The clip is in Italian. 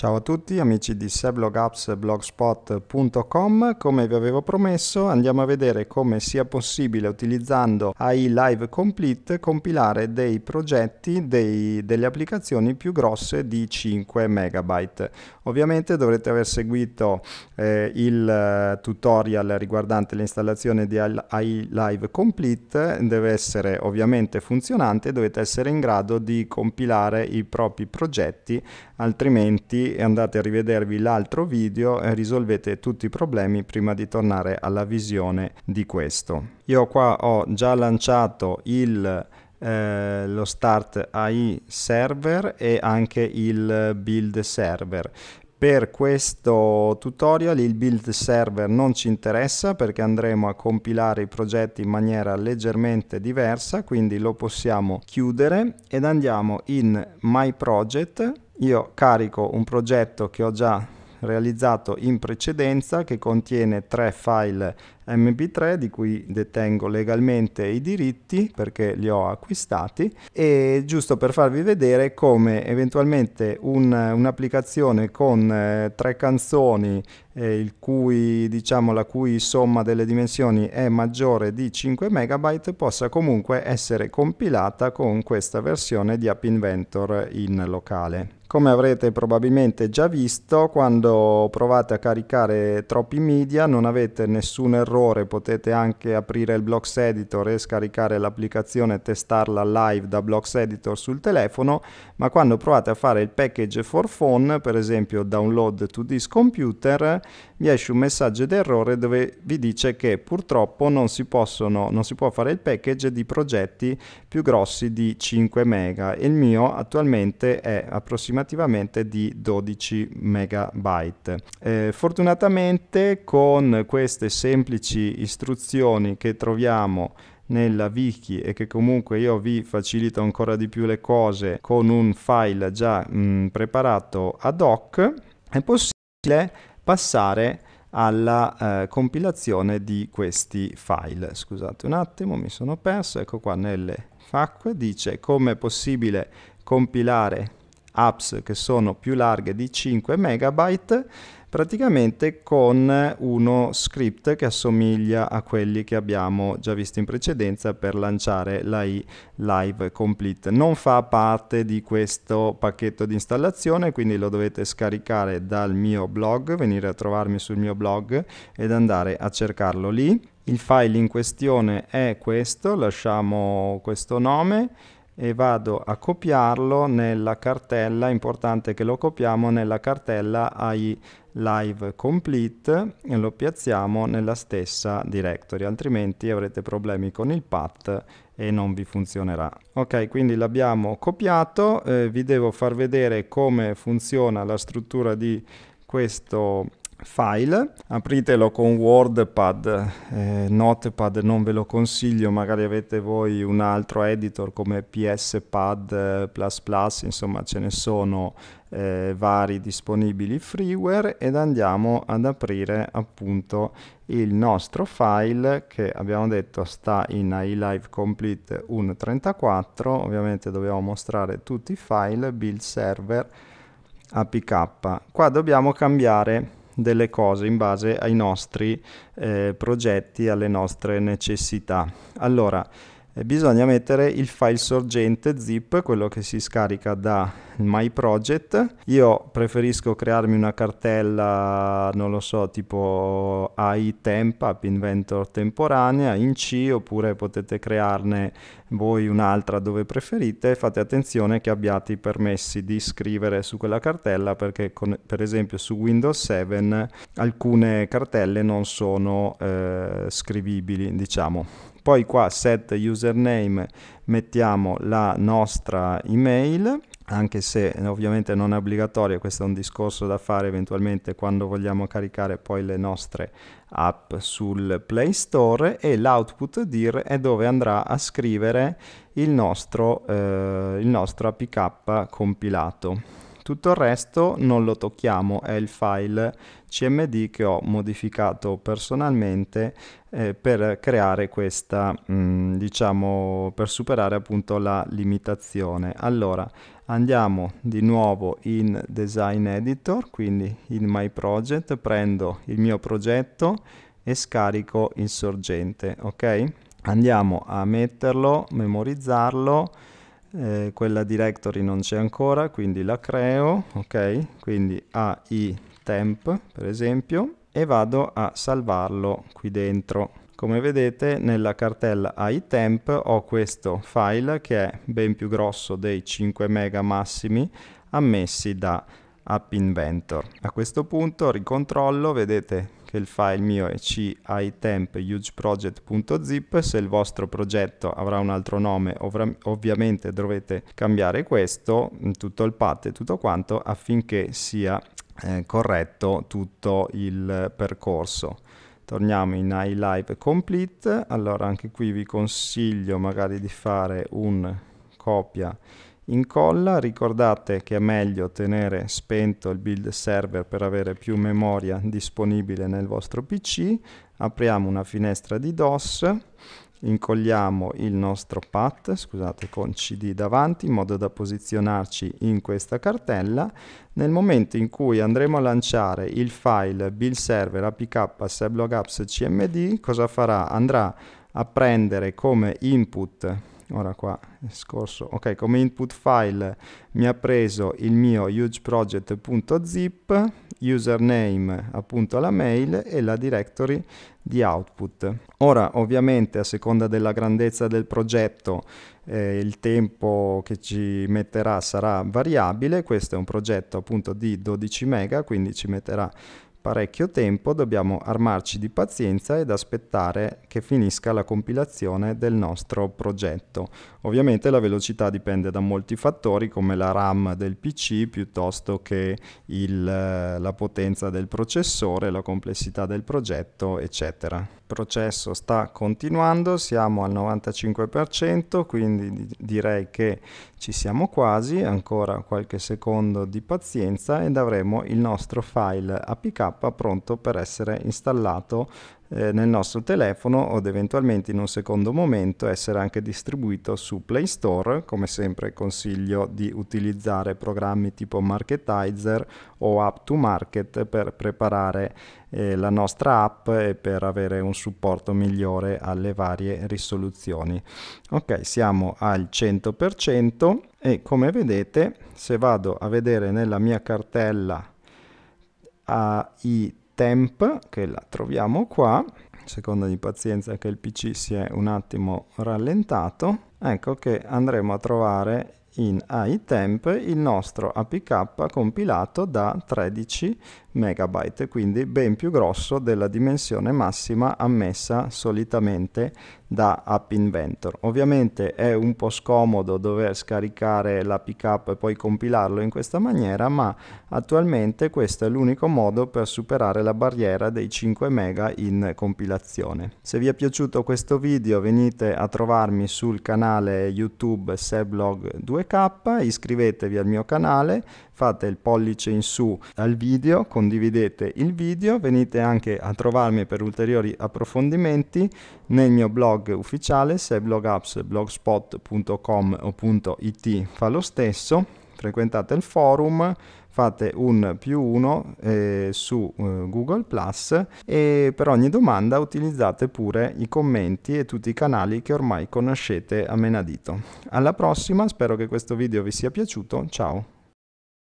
Ciao a tutti amici di seblogups.blogspot.com, come vi avevo promesso andiamo a vedere come sia possibile utilizzando AI Live Complete compilare dei progetti dei, delle applicazioni più grosse di 5 MB. Ovviamente dovrete aver seguito eh, il eh, tutorial riguardante l'installazione di AI Live Complete, deve essere ovviamente funzionante, dovete essere in grado di compilare i propri progetti altrimenti e andate a rivedervi l'altro video e risolvete tutti i problemi prima di tornare alla visione di questo. Io qua ho già lanciato il eh, lo start AI server e anche il build server. Per questo tutorial il build server non ci interessa perché andremo a compilare i progetti in maniera leggermente diversa, quindi lo possiamo chiudere ed andiamo in My Project io carico un progetto che ho già realizzato in precedenza che contiene tre file mp3 di cui detengo legalmente i diritti perché li ho acquistati e giusto per farvi vedere come eventualmente un'applicazione con eh, tre canzoni eh, cui, diciamo, la cui somma delle dimensioni è maggiore di 5 MB possa comunque essere compilata con questa versione di App Inventor in locale. Come avrete probabilmente già visto, quando provate a caricare troppi media non avete nessun errore, potete anche aprire il Blocks Editor e scaricare l'applicazione e testarla live da Blocks Editor sul telefono, ma quando provate a fare il package for phone, per esempio download to this computer, vi esce un messaggio d'errore dove vi dice che purtroppo non si, possono, non si può fare il package di progetti più grossi di 5 mega il mio attualmente è approssimativamente di 12 megabyte. Eh, fortunatamente con queste semplici istruzioni che troviamo nella wiki e che comunque io vi facilito ancora di più le cose con un file già mh, preparato ad hoc, è possibile passare alla eh, compilazione di questi file. Scusate un attimo, mi sono perso, ecco qua nelle FAQ dice come è possibile compilare apps che sono più larghe di 5 megabyte praticamente con uno script che assomiglia a quelli che abbiamo già visto in precedenza per lanciare l'AI Live Complete. Non fa parte di questo pacchetto di installazione, quindi lo dovete scaricare dal mio blog, venire a trovarmi sul mio blog ed andare a cercarlo lì. Il file in questione è questo, lasciamo questo nome e vado a copiarlo nella cartella, importante che lo copiamo nella cartella AI live complete e lo piazziamo nella stessa directory, altrimenti avrete problemi con il path e non vi funzionerà. Ok, quindi l'abbiamo copiato, eh, vi devo far vedere come funziona la struttura di questo file, apritelo con WordPad, eh, Notepad non ve lo consiglio, magari avete voi un altro editor come PSPad++, eh, insomma ce ne sono eh, vari disponibili freeware ed andiamo ad aprire appunto il nostro file che abbiamo detto sta in iLive Complete 1.34, ovviamente dobbiamo mostrare tutti i file, build server, apk. Qua dobbiamo cambiare delle cose in base ai nostri eh, progetti, alle nostre necessità. Allora, bisogna mettere il file sorgente zip, quello che si scarica da MyProject. Io preferisco crearmi una cartella, non lo so, tipo AI Temp, App Inventor temporanea in C, oppure potete crearne voi un'altra dove preferite. Fate attenzione che abbiate i permessi di scrivere su quella cartella, perché con, per esempio su Windows 7 alcune cartelle non sono eh, scrivibili, diciamo poi qua set username mettiamo la nostra email anche se ovviamente non è obbligatorio, questo è un discorso da fare eventualmente quando vogliamo caricare poi le nostre app sul Play Store e l'output dir è dove andrà a scrivere il nostro, eh, il nostro APK compilato. Tutto il resto non lo tocchiamo, è il file CMD che ho modificato personalmente eh, per creare questa, mh, mm, diciamo, per superare appunto la limitazione. Allora, andiamo di nuovo in Design Editor, quindi in My Project, prendo il mio progetto e scarico il sorgente, ok? Andiamo a metterlo, memorizzarlo, eh, quella directory non c'è ancora, quindi la creo, ok? Quindi AI temp, per esempio, e vado a salvarlo qui dentro. Come vedete nella cartella iTemp ho questo file che è ben più grosso dei 5 mega massimi ammessi da App Inventor. A questo punto ricontrollo, vedete che il file mio è citemp.hugeproject.zip, se il vostro progetto avrà un altro nome ov- ovviamente dovrete cambiare questo, mm, tutto il path e tutto quanto affinché sia eh, corretto tutto il percorso torniamo in iLive Complete, allora anche qui vi consiglio magari di fare un copia incolla. Ricordate che è meglio tenere spento il build server per avere più memoria disponibile nel vostro PC. Apriamo una finestra di DOS, incolliamo il nostro path, scusate, con CD davanti, in modo da posizionarci in questa cartella. Nel momento in cui andremo a lanciare il file build server apk seblogapps cmd, cosa farà? Andrà a prendere come input ora qua è scorso, ok, come input file mi ha preso il mio hugeproject.zip, username appunto la mail e la directory di output. Ora ovviamente a seconda della grandezza del progetto eh, il tempo che ci metterà sarà variabile, questo è un progetto appunto di 12 mega quindi ci metterà parecchio tempo dobbiamo armarci di pazienza ed aspettare che finisca la compilazione del nostro progetto. Ovviamente la velocità dipende da molti fattori come la RAM del PC piuttosto che il, la potenza del processore, la complessità del progetto eccetera processo sta continuando, siamo al 95%, quindi direi che ci siamo quasi, ancora qualche secondo di pazienza ed avremo il nostro file apk pronto per essere installato eh, nel nostro telefono ed eventualmente in un secondo momento essere anche distribuito su Play Store. Come sempre consiglio di utilizzare programmi tipo Marketizer o App to Market per preparare eh, la nostra app e per avere un supporto migliore alle varie risoluzioni. Ok, siamo al 100% e come vedete se vado a vedere nella mia cartella AI temp, che la troviamo qua, seconda di pazienza che il PC si è un attimo rallentato, ecco che andremo a trovare in itemp il nostro apk compilato da 13 megabyte, quindi ben più grosso della dimensione massima ammessa solitamente da App Inventor. Ovviamente è un po' scomodo dover scaricare la pickup e poi compilarlo in questa maniera, ma attualmente questo è l'unico modo per superare la barriera dei 5 mega in compilazione. Se vi è piaciuto questo video venite a trovarmi sul canale YouTube Seblog 2K, iscrivetevi al mio canale, fate il pollice in su al video, condividete condividete il video, venite anche a trovarmi per ulteriori approfondimenti nel mio blog ufficiale se blogapps.blogspot.com o.it fa lo stesso, frequentate il forum, fate un più uno eh, su eh, Google Plus e per ogni domanda utilizzate pure i commenti e tutti i canali che ormai conoscete a menadito. Alla prossima, spero che questo video vi sia piaciuto, ciao!